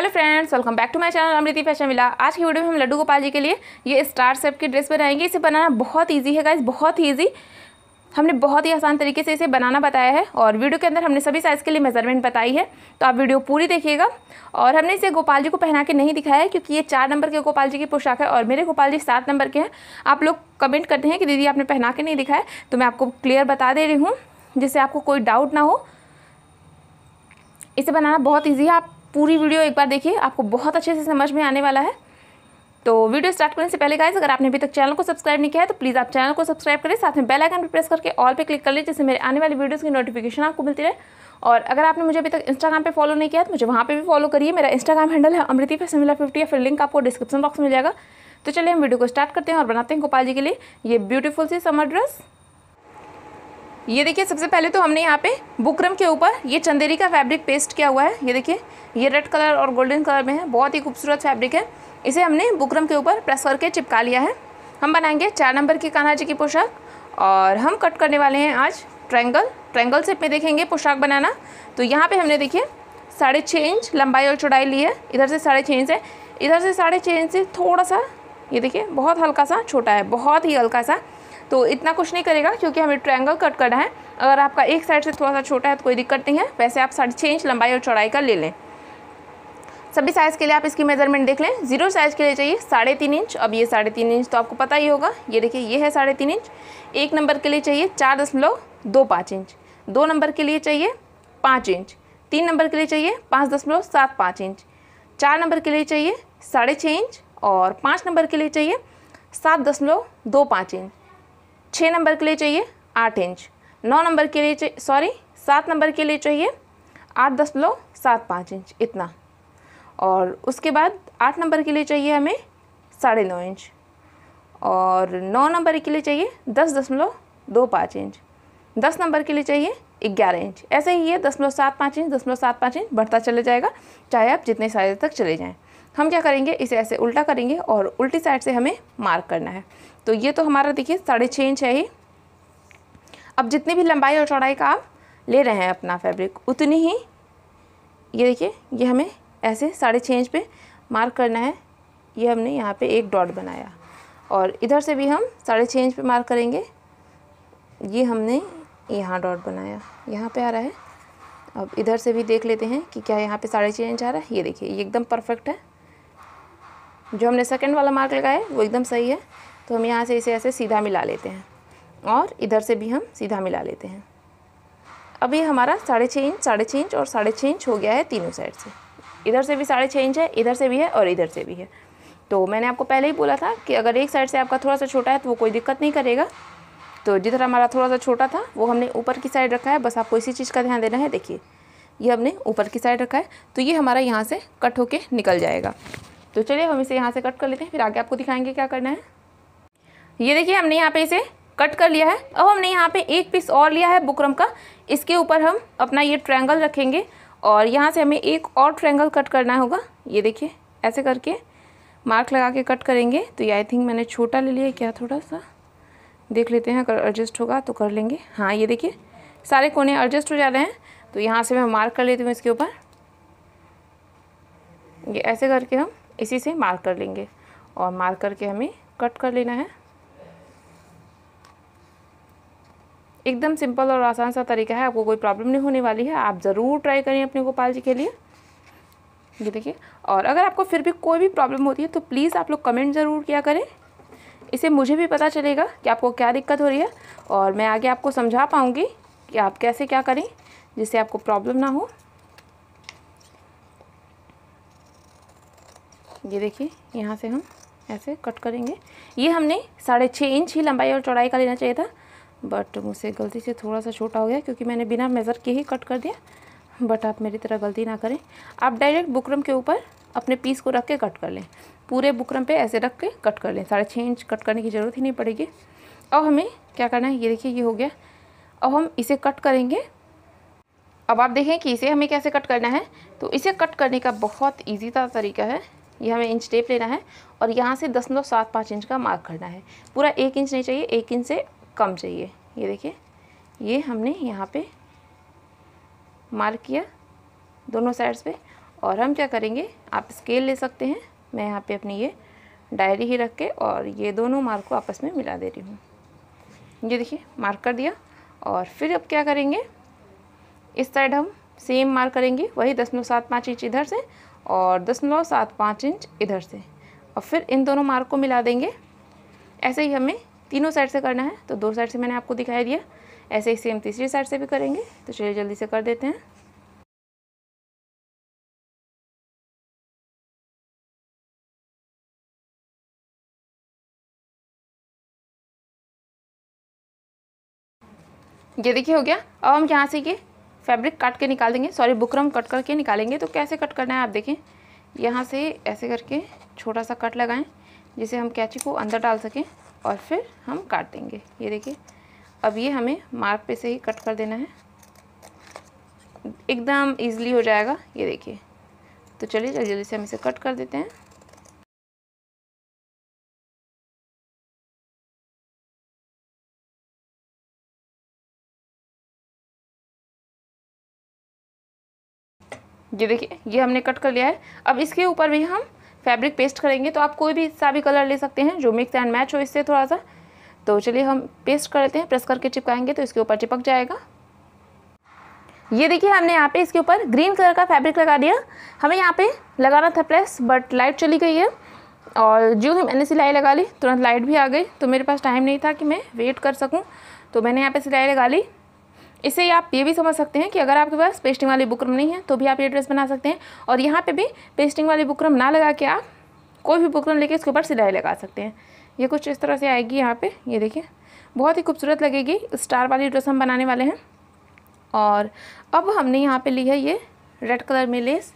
hello friends welcome back to my channel Amriti fashion मिला आज की वीडियो में हम लड्डू गोपाल जी के लिए ये स्टार सेप की ड्रेस बनाएंगे इसे बनाना बहुत ईजी है गाइज बहुत ही ईजी हमने बहुत ही आसान तरीके से इसे बनाना बताया है और वीडियो के अंदर हमने सभी साइज़ के लिए मेजरमेंट बताई है तो आप वीडियो पूरी देखिएगा और हमने इसे गोपाल जी को पहना के नहीं दिखाया है क्योंकि ये चार नंबर के गोपाल जी की पोशाक है और मेरे गोपाल जी सात नंबर के हैं आप लोग कमेंट करते हैं कि दीदी आपने पहना के नहीं दिखाया तो मैं आपको क्लियर बता दे रही हूँ जिससे आपको कोई डाउट ना हो इसे बनाना बहुत ईजी है आप पूरी वीडियो एक बार देखिए आपको बहुत अच्छे से समझ में आने वाला है तो वीडियो स्टार्ट करने से पहले गाइज अगर आपने अभी तक चैनल को सब्सक्राइब नहीं किया है तो प्लीज़ आप चैनल को सब्सक्राइब करें साथ में बेल आइकन पर प्रेस करके ऑल पे क्लिक कर लें जिससे मेरे आने वाली वीडियोस की नोटिफिकेशन आपको मिलती रहे और अगर आपने मुझे अभी तक इंस्टाग्राम पे फॉलो नहीं किया तो मुझे वहाँ पर भी फॉलो करिए मेरा इंस्टाग्राम हैंडल है अमृति पे सिमिला फिफ्टी या फिर लिंक आपको डिस्क्रिप्शन बॉक्स में मिल जाएगा तो चलिए हम वीडियो को स्टार्ट करते हैं और बनाते हैं गोपाल जी के लिए ये ब्यूटीफुल सी समर ड्रेस ये देखिए सबसे पहले तो हमने यहाँ पे बुकरम के ऊपर ये चंदेरी का फैब्रिक पेस्ट किया हुआ है ये देखिए ये रेड कलर और गोल्डन कलर में है बहुत ही खूबसूरत फैब्रिक है इसे हमने बुकरम के ऊपर प्रेस करके चिपका लिया है हम बनाएंगे चार नंबर की कान्हा जी की पोशाक और हम कट करने वाले हैं आज ट्रैंगल ट्रैंगल सेप में देखेंगे पोशाक बनाना तो यहाँ पर हमने देखिए साढ़े छः इंच लंबाई और चौड़ाई ली है इधर से साढ़े छः इंच है इधर से साढ़े छः इंच से थोड़ा सा ये देखिए बहुत हल्का सा छोटा है बहुत ही हल्का सा तो इतना कुछ नहीं करेगा क्योंकि हमें ट्रायंगल कट करना है अगर आपका एक साइड से थोड़ा सा छोटा है तो कोई दिक्कत नहीं है वैसे आप साढ़े छः इंच लंबाई और चौड़ाई का ले लें सभी साइज़ के लिए आप इसकी मेजरमेंट देख लें जीरो साइज़ के लिए चाहिए साढ़े तीन इंच अब ये साढ़े तीन इंच तो आपको पता ही होगा ये देखिए ये है साढ़े तीन इंच एक नंबर के लिए चाहिए चार दशमलव दो पाँच इंच दो नंबर के लिए चाहिए पाँच इंच तीन नंबर के लिए चाहिए पाँच दशमलव सात पाँच इंच चार नंबर के लिए चाहिए साढ़े छः इंच और पाँच नंबर के लिए चाहिए सात दशमलव दो पाँच इंच छः नंबर के लिए चाहिए आठ इंच नौ नंबर के लिए सॉरी सात नंबर के लिए चाहिए आठ दशमलव सात पाँच इंच इतना और उसके बाद आठ नंबर के लिए चाहिए हमें साढ़े नौ इंच और नौ नंबर के लिए चाहिए दस दशमलव दो पाँच इंच दस नंबर के लिए चाहिए ग्यारह इंच ऐसे ही ये दशमलव सात पाँच इंच दशमलव सात पाँच इंच बढ़ता चले जाएगा चाहे आप जितने साइज तक चले जाएँ हम क्या करेंगे इसे ऐसे उल्टा करेंगे और उल्टी साइड से हमें मार्क करना है तो ये तो हमारा देखिए साढ़े छः इंच है ही अब जितनी भी लंबाई और चौड़ाई का आप ले रहे हैं अपना फैब्रिक उतनी ही ये देखिए ये हमें ऐसे साढ़े छः इंच पे मार्क करना है ये हमने यहाँ पे एक डॉट बनाया और इधर से भी हम साढ़े छः इंच पे मार्क करेंगे ये हमने यहाँ डॉट बनाया यहाँ पे आ रहा है अब इधर से भी देख लेते हैं कि क्या यहाँ पे साढ़े छः इंच आ रहा है ये देखिए ये एकदम परफेक्ट है जो हमने सेकेंड वाला मार्क लगाया वो एकदम सही है तो हम यहाँ से इसे ऐसे सीधा मिला लेते हैं और इधर से भी हम सीधा मिला लेते हैं अभी हमारा साढ़े छः इंच साढ़े छः इंच और साढ़े छः इंच हो गया है तीनों साइड से इधर से भी साढ़े छः इंच है इधर से भी है और इधर से भी है तो मैंने आपको पहले ही बोला था कि अगर एक साइड से आपका थोड़ा सा छोटा है तो वो कोई दिक्कत नहीं करेगा तो जिधर हमारा थोड़ा सा छोटा था वो हमने ऊपर की साइड रखा है बस आपको इसी चीज़ का ध्यान देना है देखिए ये हमने ऊपर की साइड रखा है तो ये हमारा यहाँ से कट होके निकल जाएगा तो चलिए हम इसे यहाँ से कट कर लेते हैं फिर आगे आपको दिखाएंगे क्या करना है ये देखिए हमने यहाँ पे इसे कट कर लिया है अब हमने यहाँ पे एक पीस और लिया है बुकरम का इसके ऊपर हम अपना ये ट्रैंगल रखेंगे और यहाँ से हमें एक और ट्रैंगल कट करना होगा ये देखिए ऐसे करके मार्क लगा के कट करेंगे तो ये आई थिंक मैंने छोटा ले लिया क्या थोड़ा सा देख लेते हैं अगर एडजस्ट होगा तो कर लेंगे हाँ ये देखिए सारे कोने एडजस्ट हो जा रहे हैं तो यहाँ से मैं मार्क कर लेती हूँ इसके ऊपर ये ऐसे करके हम इसी से मार्क कर लेंगे और मार्क करके हमें कट कर लेना है एकदम सिंपल और आसान सा तरीका है आपको कोई प्रॉब्लम नहीं होने वाली है आप ज़रूर ट्राई करें अपने गोपाल जी के लिए ये देखिए और अगर आपको फिर भी कोई भी प्रॉब्लम होती है तो प्लीज़ आप लोग कमेंट ज़रूर किया करें इससे मुझे भी पता चलेगा कि आपको क्या दिक्कत हो रही है और मैं आगे आपको समझा पाऊँगी कि आप कैसे क्या करें जिससे आपको प्रॉब्लम ना हो ये देखिए यहाँ से हम ऐसे कट करेंगे ये हमने साढ़े छः इंच ही लंबाई और चौड़ाई का लेना चाहिए था बट मुझसे गलती से थोड़ा सा छोटा हो गया क्योंकि मैंने बिना मेज़र के ही कट कर दिया बट आप मेरी तरह गलती ना करें आप डायरेक्ट बुकरम के ऊपर अपने पीस को रख के कट कर लें पूरे बुकरम पे ऐसे रख के कट कर लें साढ़े छः इंच कट करने की ज़रूरत ही नहीं पड़ेगी अब हमें क्या करना है ये देखिए ये हो गया अब हम इसे कट करेंगे अब आप देखें कि इसे हमें कैसे कट करना है तो इसे कट करने का बहुत ईजी तरीका है ये हमें इंच टेप लेना है और यहाँ से नौ सात पाँच इंच का मार्क करना है पूरा एक इंच नहीं चाहिए एक इंच से कम चाहिए ये देखिए ये हमने यहाँ पे मार्क किया दोनों साइड्स पे और हम क्या करेंगे आप स्केल ले सकते हैं मैं यहाँ पे अपनी ये डायरी ही रख के और ये दोनों मार्क को आपस में मिला दे रही हूँ ये देखिए मार्क कर दिया और फिर अब क्या करेंगे इस साइड हम सेम मार्क करेंगे वही दस नौ सात पाँच इंच इधर से और दशमलव सात पाँच इंच इधर से और फिर इन दोनों मार्क को मिला देंगे ऐसे ही हमें तीनों साइड से करना है तो दो साइड से मैंने आपको दिखाई दिया ऐसे ही सेम तीसरी साइड से भी करेंगे तो चलिए जल्दी से कर देते हैं ये देखिए हो गया अब हम यहाँ से ये फैब्रिक काट के निकाल देंगे सॉरी बुकरम कट करके निकालेंगे तो कैसे कट करना है आप देखें यहाँ से ऐसे करके छोटा सा कट लगाएं जिसे हम कैची को अंदर डाल सकें और फिर हम काट देंगे ये देखिए अब ये हमें मार्क पे से ही कट कर देना है एकदम ईजिली हो जाएगा ये देखिए तो चलिए जल्दी जल्दी से हम इसे कट कर देते हैं ये देखिए ये हमने कट कर लिया है अब इसके ऊपर भी हम फैब्रिक पेस्ट करेंगे तो आप कोई भी सा भी कलर ले सकते हैं जो मिक्स एंड मैच हो इससे थोड़ा सा तो चलिए हम पेस्ट कर लेते हैं प्रेस करके चिपकाएंगे तो इसके ऊपर चिपक जाएगा ये देखिए हमने यहाँ पे इसके ऊपर ग्रीन कलर का फैब्रिक लगा दिया हमें यहाँ पे लगाना था प्रेस बट लाइट चली गई है और जो ही मैंने सिलाई लगा ली तुरंत लाइट भी आ गई तो मेरे पास टाइम नहीं था कि मैं वेट कर सकूँ तो मैंने यहाँ पे सिलाई लगा ली इसे आप ये भी समझ सकते हैं कि अगर आपके पास पेस्टिंग वाली बुकरम नहीं है तो भी आप ये ड्रेस बना सकते हैं और यहाँ पे भी पेस्टिंग वाली बुकरम ना लगा के आप कोई भी बुकरम लेके इसके ऊपर सिलाई लगा सकते हैं ये कुछ इस तरह से आएगी यहाँ पे ये देखिए बहुत ही खूबसूरत लगेगी स्टार वाली ड्रेस हम बनाने वाले हैं और अब हमने यहाँ पर ली है ये रेड कलर में लेस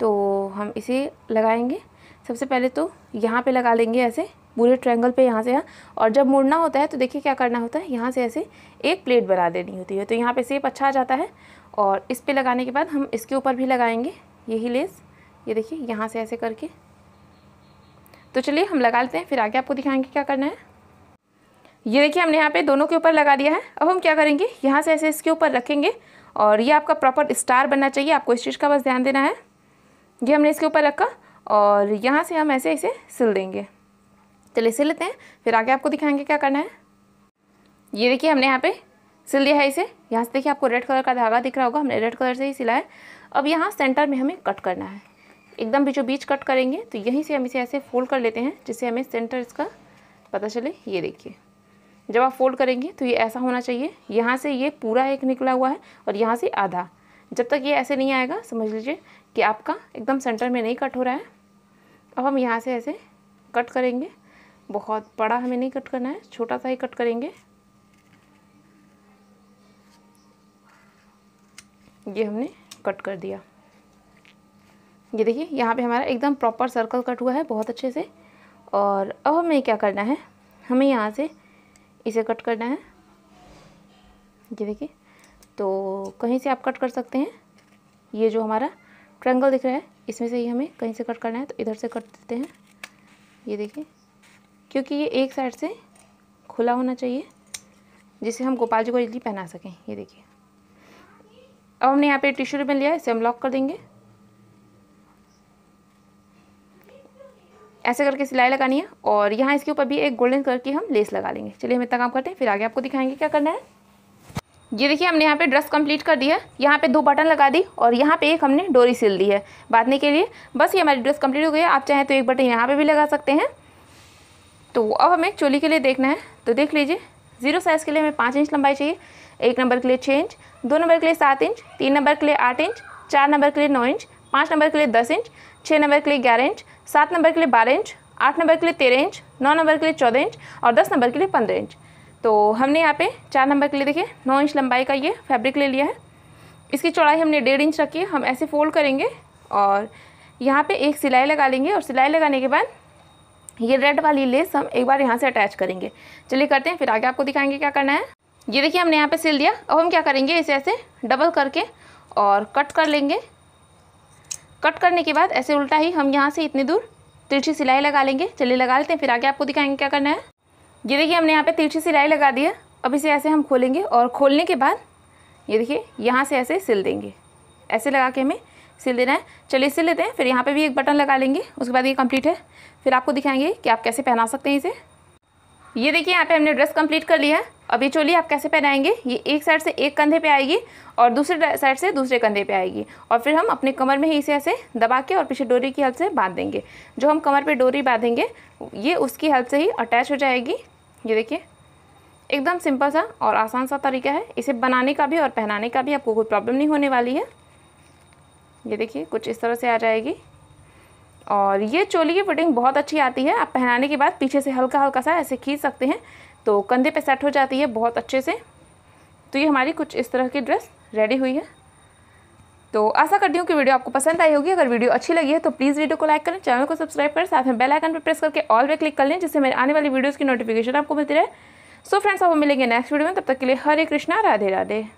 तो हम इसे लगाएँगे सबसे पहले तो यहाँ पर लगा लेंगे ऐसे पूरे ट्रायंगल पे यहाँ से यहाँ और जब मुड़ना होता है तो देखिए क्या करना होता है यहाँ से ऐसे एक प्लेट बना देनी होती है तो यहाँ पे सेप अच्छा आ जाता है और इस पे लगाने के बाद हम इसके ऊपर भी लगाएंगे यही लेस ये देखिए यहाँ से ऐसे करके तो चलिए हम लगा लेते हैं फिर आगे आपको दिखाएंगे क्या करना है ये देखिए हमने यहाँ पर दोनों के ऊपर लगा दिया है अब हम क्या करेंगे यहाँ से ऐसे इसके ऊपर रखेंगे और ये आपका प्रॉपर स्टार बनना चाहिए आपको इस चीज़ का बस ध्यान देना है ये हमने इसके ऊपर रखा और यहाँ से हम ऐसे इसे सिल देंगे चलिए सिल लेते हैं फिर आगे आपको दिखाएंगे क्या करना है ये देखिए हमने यहाँ पे सिल दिया है इसे यहाँ से देखिए आपको रेड कलर का धागा दिख रहा होगा हमने रेड कलर से ही सिला है अब यहाँ सेंटर में हमें कट करना है एकदम बीचों बीच कट करेंगे तो यहीं से हम इसे ऐसे फोल्ड कर लेते हैं जिससे हमें सेंटर इसका पता चले ये देखिए जब आप फोल्ड करेंगे तो ये ऐसा होना चाहिए यहाँ से ये पूरा एक निकला हुआ है और यहाँ से आधा जब तक ये ऐसे नहीं आएगा समझ लीजिए कि आपका एकदम सेंटर में नहीं कट हो रहा है अब हम यहाँ से ऐसे कट करेंगे बहुत बड़ा हमें नहीं कट करना है छोटा सा ही कट करेंगे ये हमने कट कर दिया ये देखिए यहाँ पे हमारा एकदम प्रॉपर सर्कल कट हुआ है बहुत अच्छे से और अब हमें क्या करना है हमें यहाँ से इसे कट करना है ये देखिए तो कहीं से आप कट कर सकते हैं ये जो हमारा ट्रायंगल दिख रहा है इसमें से ही हमें कहीं से कट करना है तो इधर से कट देते हैं ये देखिए क्योंकि ये एक साइड से खुला होना चाहिए जिससे हम गोपाल जी को इजली पहना सकें ये देखिए अब हमने यहाँ पे टिश्यू रिबन लिया है इसे हम लॉक कर देंगे ऐसे करके सिलाई लगानी है और यहाँ इसके ऊपर भी एक गोल्डन कलर की हम लेस लगा लेंगे चलिए हम इतना काम करते हैं फिर आगे आपको दिखाएंगे क्या करना है ये देखिए हमने यहाँ पे ड्रेस कंप्लीट कर दिया है यहाँ पे दो बटन लगा दी और यहाँ पे एक हमने डोरी सिल दी है बांधने के लिए बस ये हमारी ड्रेस कंप्लीट हो गई है आप चाहें तो एक बटन यहाँ पे भी लगा सकते हैं तो अब हमें चोली के लिए देखना है तो देख लीजिए जीरो साइज़ के लिए हमें पाँच इंच लंबाई चाहिए एक नंबर के लिए छः इंच दो नंबर के लिए सात इंच तीन नंबर के लिए आठ इंच चार नंबर के लिए नौ इंच पाँच नंबर के लिए दस इंच छः नंबर के लिए ग्यारह इंच सात नंबर के लिए बारह इंच आठ नंबर के लिए तेरह इंच नौ नंबर के लिए चौदह इंच और दस नंबर के लिए पंद्रह इंच तो हमने यहाँ पे चार नंबर के लिए देखिए नौ इंच लंबाई का ये फैब्रिक ले लिया है इसकी चौड़ाई हमने डेढ़ इंच रखी है हम ऐसे फोल्ड करेंगे और यहाँ पे एक सिलाई लगा लेंगे और सिलाई लगाने के बाद ये रेड वाली लेस हम एक बार यहाँ से अटैच करेंगे चलिए करते हैं फिर आगे आपको दिखाएंगे क्या करना है ये देखिए हमने यहाँ पे सिल दिया अब हम क्या करेंगे इसे ऐसे डबल करके और कट कर लेंगे कट करने के बाद ऐसे उल्टा ही हम यहाँ से इतनी दूर तिरछी सिलाई लगा लेंगे चलिए लगा लेते हैं फिर आगे आपको दिखाएंगे क्या करना है ये देखिए हमने यहाँ पर तिरछी सिलाई लगा दी है अब इसे ऐसे हम खोलेंगे और खोलने के बाद ये देखिए यहाँ से ऐसे सिल देंगे ऐसे लगा के हमें सिल देना है चलिए सिल लेते हैं फिर यहाँ पे भी एक बटन लगा लेंगे उसके बाद ये कंप्लीट है फिर आपको दिखाएंगे कि आप कैसे पहना सकते हैं इसे ये देखिए यहाँ पे हमने ड्रेस कंप्लीट कर लिया है अब ये चोली आप कैसे पहनाएंगे ये एक साइड से एक कंधे पे आएगी और दूसरे साइड से दूसरे कंधे पे आएगी और फिर हम अपने कमर में ही इसे ऐसे दबा के और पीछे डोरी की हेल्प से बांध देंगे जो हम कमर पे डोरी बांधेंगे ये उसकी हेल्प से ही अटैच हो जाएगी ये देखिए एकदम सिंपल सा और आसान सा तरीका है इसे बनाने का भी और पहनाने का भी आपको कोई प्रॉब्लम नहीं होने वाली है ये देखिए कुछ इस तरह से आ जाएगी और ये चोली की फिटिंग बहुत अच्छी आती है आप पहनाने के बाद पीछे से हल्का हल्का सा ऐसे खींच सकते हैं तो कंधे पे सेट हो जाती है बहुत अच्छे से तो ये हमारी कुछ इस तरह की ड्रेस रेडी हुई है तो आशा करती हूँ कि वीडियो आपको पसंद आई होगी अगर वीडियो अच्छी लगी है तो प्लीज़ वीडियो को लाइक करें चैनल को सब्सक्राइब करें साथ में बेल आइकन पर प्रेस करके ऑल पे क्लिक कर लें जिससे मेरे आने वाली वीडियोज़ की नोटिफिकेशन आपको मिलती रहे सो फ्रेंड्स आप मिलेंगे नेक्स्ट वीडियो में तब तक के लिए हरे कृष्णा राधे राधे